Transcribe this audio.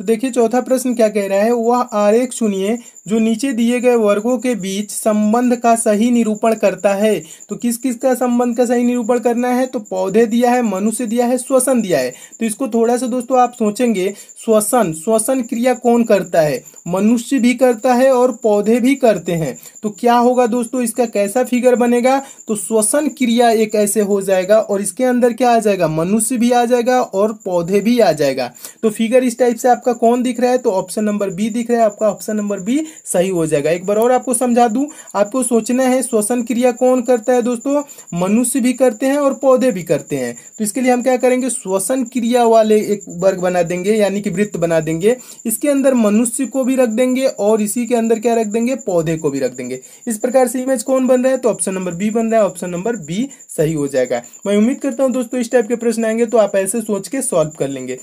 तो देखिए चौथा प्रश्न क्या कह रहा है वह आरेख सुनिए जो नीचे दिए गए वर्गों के बीच संबंध का सही निरूपण करता है तो किस किस का संबंध का सही निरूपण करना है तो पौधे दिया है मनुष्य दिया है श्वसन दिया है तो इसको थोड़ा सा दोस्तों आप सोचेंगे श्वसन श्वसन क्रिया कौन करता है मनुष्य भी करता है और पौधे भी करते हैं तो क्या होगा दोस्तों इसका कैसा फिगर बनेगा तो श्वसन क्रिया एक ऐसे हो जाएगा और इसके अंदर क्या आ जाएगा मनुष्य भी आ जाएगा और पौधे भी आ जाएगा तो फिगर इस टाइप से आपका कौन दिख रहा है तो ऑप्शन नंबर बी दिख रहा है आपका ऑप्शन नंबर बी सही हो जाएगा एक बार और आपको समझा दू आपको सोचना है श्वसन क्रिया कौन करता है दोस्तों मनुष्य भी करते हैं और पौधे भी करते हैं तो इसके लिए हम क्या करेंगे श्वसन क्रिया वाले एक वर्ग बना देंगे यानी कि वृत्त बना देंगे इसके अंदर मनुष्य को भी रख देंगे और इसी के अंदर क्या रख देंगे पौधे को भी रख देंगे इस प्रकार से इमेज कौन बन रहा है तो ऑप्शन नंबर बी बन रहा है ऑप्शन नंबर बी सही हो जाएगा मैं उम्मीद करता हूं दोस्तों इस टाइप के प्रश्न आएंगे तो आप ऐसे सोच के सॉल्व कर लेंगे